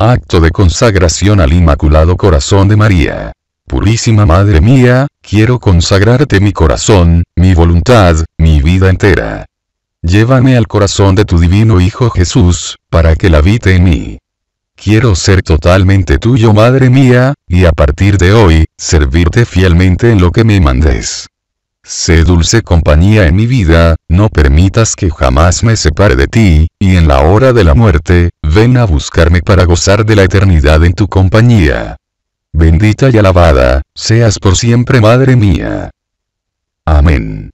Acto de consagración al Inmaculado Corazón de María. Purísima Madre mía, quiero consagrarte mi corazón, mi voluntad, mi vida entera. Llévame al corazón de tu divino Hijo Jesús, para que la habite en mí. Quiero ser totalmente tuyo, Madre mía, y a partir de hoy, servirte fielmente en lo que me mandes. Sé dulce compañía en mi vida, no permitas que jamás me separe de ti, y en la hora de la muerte, ven a buscarme para gozar de la eternidad en tu compañía. Bendita y alabada, seas por siempre Madre mía. Amén.